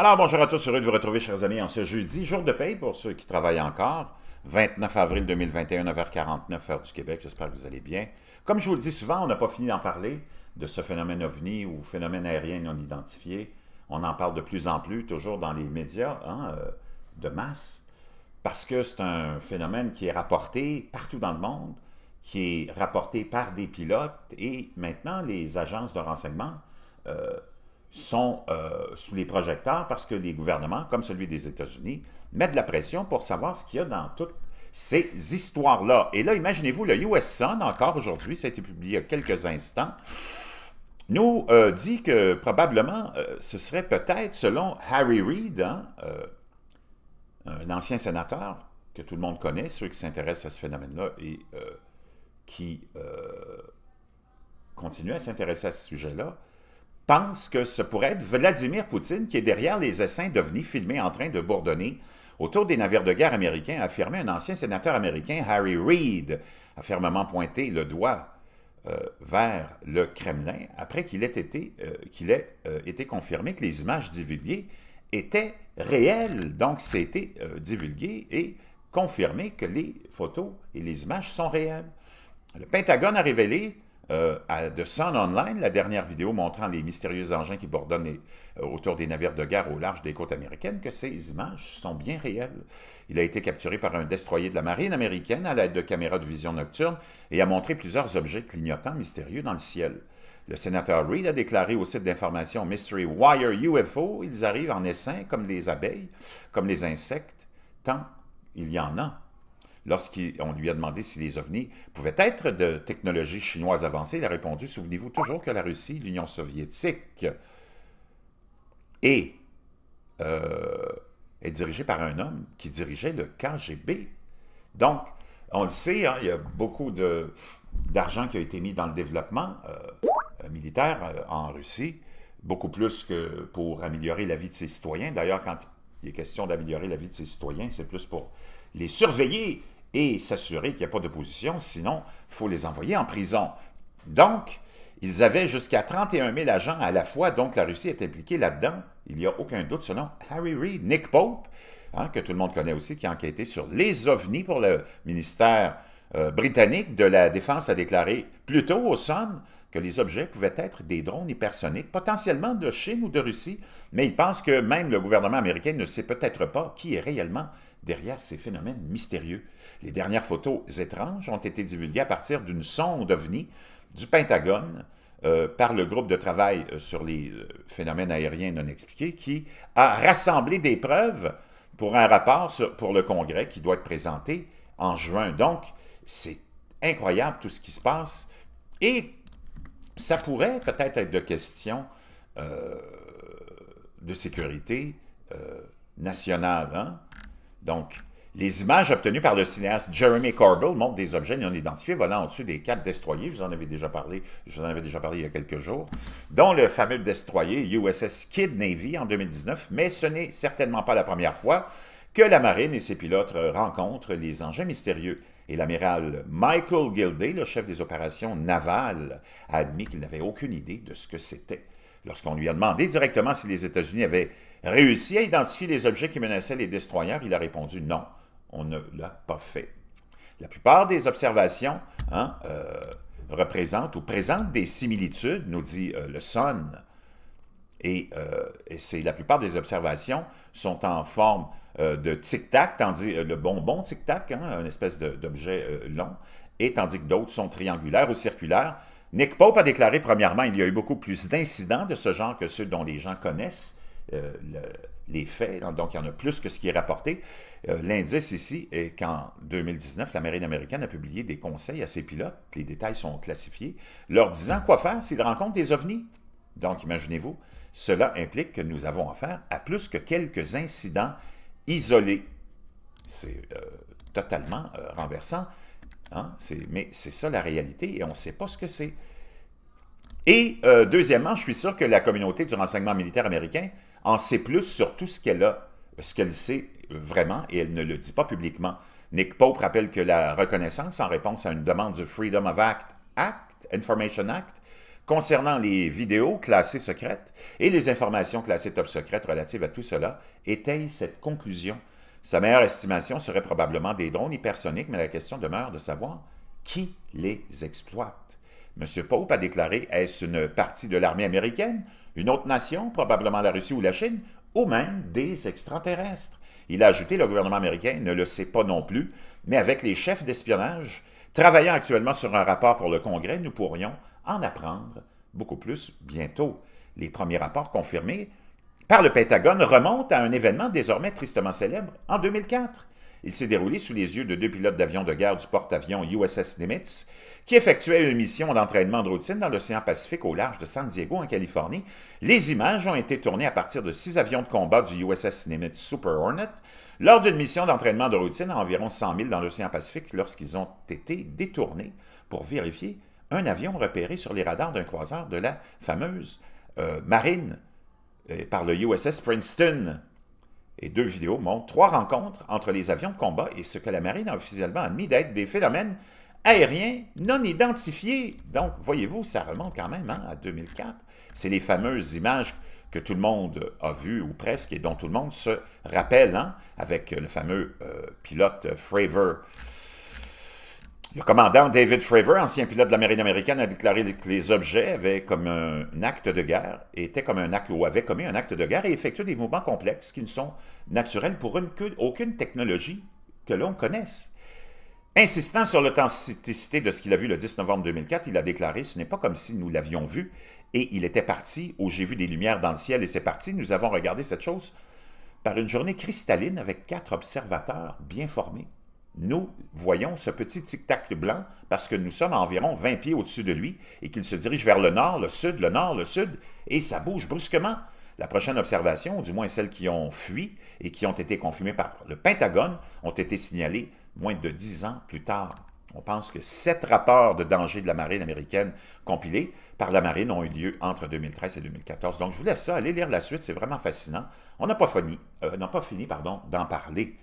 Alors, bonjour à tous, heureux de vous retrouver, chers amis, en ce jeudi, jour de paye pour ceux qui travaillent encore, 29 avril 2021, 9h49, heure du Québec, j'espère que vous allez bien. Comme je vous le dis souvent, on n'a pas fini d'en parler, de ce phénomène ovni ou phénomène aérien non identifié. On en parle de plus en plus, toujours dans les médias, hein, euh, de masse, parce que c'est un phénomène qui est rapporté partout dans le monde, qui est rapporté par des pilotes, et maintenant, les agences de renseignement... Euh, sont euh, sous les projecteurs parce que les gouvernements, comme celui des États-Unis, mettent de la pression pour savoir ce qu'il y a dans toutes ces histoires-là. Et là, imaginez-vous, le US Sun, encore aujourd'hui, ça a été publié il y a quelques instants, nous euh, dit que probablement, euh, ce serait peut-être, selon Harry Reid, hein, un ancien sénateur que tout le monde connaît, ceux qui s'intéressent à ce phénomène-là, et qui continue à s'intéresser à ce sujet-là, pense que ce pourrait être Vladimir Poutine qui est derrière les essaims devenus filmés en train de bourdonner autour des navires de guerre américains, a affirmé un ancien sénateur américain, Harry Reid, a fermement pointé le doigt euh, vers le Kremlin après qu'il ait, été, euh, euh, été confirmé que les images divulguées étaient réelles. Donc, c'était divulgué et confirmé que les photos et les images sont réelles. Le Pentagone a révélé euh, de à The Sun Online, la dernière vidéo montrant les mystérieux engins qui bordonnent euh, autour des navires de guerre au large des côtes américaines, que ces images sont bien réelles. Il a été capturé par un destroyer de la marine américaine à l'aide de caméras de vision nocturne et a montré plusieurs objets clignotants mystérieux dans le ciel. Le sénateur Reid a déclaré au site d'information Mystery Wire UFO, ils arrivent en essaim comme les abeilles, comme les insectes, tant il y en a lorsqu'on lui a demandé si les ovnis pouvaient être de technologie chinoise avancée, il a répondu, souvenez-vous toujours que la Russie, l'Union soviétique, est euh, dirigée par un homme qui dirigeait le KGB. Donc, on le sait, hein, il y a beaucoup d'argent qui a été mis dans le développement euh, euh, militaire en Russie, beaucoup plus que pour améliorer la vie de ses citoyens. D'ailleurs, quand il est question d'améliorer la vie de ses citoyens, c'est plus pour les surveiller et s'assurer qu'il n'y a pas d'opposition, sinon il faut les envoyer en prison. Donc, ils avaient jusqu'à 31 000 agents à la fois, donc la Russie est impliquée là-dedans. Il n'y a aucun doute selon Harry Reid, Nick Pope, hein, que tout le monde connaît aussi, qui a enquêté sur les ovnis pour le ministère euh, britannique de la Défense, a déclaré plus tôt au son que les objets pouvaient être des drones hypersoniques, potentiellement de Chine ou de Russie, mais ils pensent que même le gouvernement américain ne sait peut-être pas qui est réellement derrière ces phénomènes mystérieux. Les dernières photos étranges ont été divulguées à partir d'une sonde ovni du Pentagone euh, par le groupe de travail euh, sur les euh, phénomènes aériens non expliqués qui a rassemblé des preuves pour un rapport pour le Congrès qui doit être présenté en juin. Donc, c'est incroyable tout ce qui se passe. Et ça pourrait peut-être être de question euh, de sécurité euh, nationale. Hein? Donc, les images obtenues par le cinéaste Jeremy Corbell montrent des objets non identifiés volant au-dessus des quatre destroyers. vous en avez déjà parlé, je vous en avais déjà parlé il y a quelques jours, dont le fameux destroyer USS Kid Navy en 2019, mais ce n'est certainement pas la première fois que la marine et ses pilotes rencontrent les engins mystérieux. Et l'amiral Michael Gilday, le chef des opérations navales, a admis qu'il n'avait aucune idée de ce que c'était. Lorsqu'on lui a demandé directement si les États-Unis avaient réussi à identifier les objets qui menaçaient les destroyers, il a répondu non, on ne l'a pas fait. La plupart des observations hein, euh, représentent ou présentent des similitudes, nous dit euh, le Sun, euh, et, c'est la plupart des observations sont en forme euh, de tic-tac, tandis euh, le bonbon tic-tac, hein, une espèce d'objet long, et tandis que d'autres sont triangulaires ou circulaires. Nick Pope a déclaré, premièrement, il y a eu beaucoup plus d'incidents de ce genre que ceux dont les gens connaissent les faits, hein. donc il y en a plus que ce qui est rapporté. L'indice ici est qu'en 2019, la marine américaine a publié des conseils à ses pilotes, les détails sont classifiés, leur disant quoi faire s'ils rencontrent des ovnis donc, imaginez-vous, cela implique que nous avons affaire à plus que quelques incidents isolés. C'est euh, totalement euh, renversant, hein, mais c'est ça la réalité et on ne sait pas ce que c'est. Et euh, deuxièmement, je suis sûr que la communauté du renseignement militaire américain en sait plus sur tout ce qu'elle a, ce qu'elle sait vraiment, et elle ne le dit pas publiquement. Nick Pope rappelle que la reconnaissance en réponse à une demande du Freedom of Act, Act Information Act concernant les vidéos classées secrètes et les informations classées top secrètes relatives à tout cela, étaye cette conclusion. Sa meilleure estimation serait probablement des drones hypersoniques, mais la question demeure de savoir qui les exploite. M. Pope a déclaré est-ce une partie de l'armée américaine, une autre nation, probablement la Russie ou la Chine, ou même des extraterrestres. Il a ajouté le gouvernement américain ne le sait pas non plus, mais avec les chefs d'espionnage travaillant actuellement sur un rapport pour le Congrès, nous pourrions en apprendre beaucoup plus bientôt. Les premiers rapports confirmés par le Pentagone remontent à un événement désormais tristement célèbre en 2004. Il s'est déroulé sous les yeux de deux pilotes d'avions de guerre du porte-avions USS Nimitz, qui effectuaient une mission d'entraînement de routine dans l'océan Pacifique au large de San Diego, en Californie. Les images ont été tournées à partir de six avions de combat du USS Nimitz Super Hornet lors d'une mission d'entraînement de routine à environ 100 000 dans l'océan Pacifique lorsqu'ils ont été détournés pour vérifier un avion repéré sur les radars d'un croiseur de la fameuse euh, marine euh, par le USS Princeton. Et deux vidéos montrent trois rencontres entre les avions de combat et ce que la marine a officiellement admis d'être des phénomènes aériens non identifiés. Donc, voyez-vous, ça remonte quand même hein, à 2004. C'est les fameuses images que tout le monde a vues, ou presque, et dont tout le monde se rappelle, hein, avec le fameux euh, pilote Fravor. Le commandant David Fravor, ancien pilote de la marine américaine, a déclaré que les objets avaient comme un acte de guerre, étaient comme un acte ou avaient commis un acte de guerre et effectuaient des mouvements complexes qui ne sont naturels pour aucune technologie que l'on connaisse. Insistant sur l'authenticité de ce qu'il a vu le 10 novembre 2004, il a déclaré « Ce n'est pas comme si nous l'avions vu et il était parti où j'ai vu des lumières dans le ciel et c'est parti. Nous avons regardé cette chose par une journée cristalline avec quatre observateurs bien formés nous voyons ce petit tic-tac blanc parce que nous sommes à environ 20 pieds au-dessus de lui et qu'il se dirige vers le nord, le sud, le nord, le sud, et ça bouge brusquement. La prochaine observation, du moins celles qui ont fui et qui ont été confirmées par le Pentagone, ont été signalées moins de 10 ans plus tard. On pense que sept rapports de danger de la marine américaine compilés par la marine ont eu lieu entre 2013 et 2014. Donc, je vous laisse ça, allez lire la suite, c'est vraiment fascinant. On n'a pas fini, euh, pas fini d'en parler.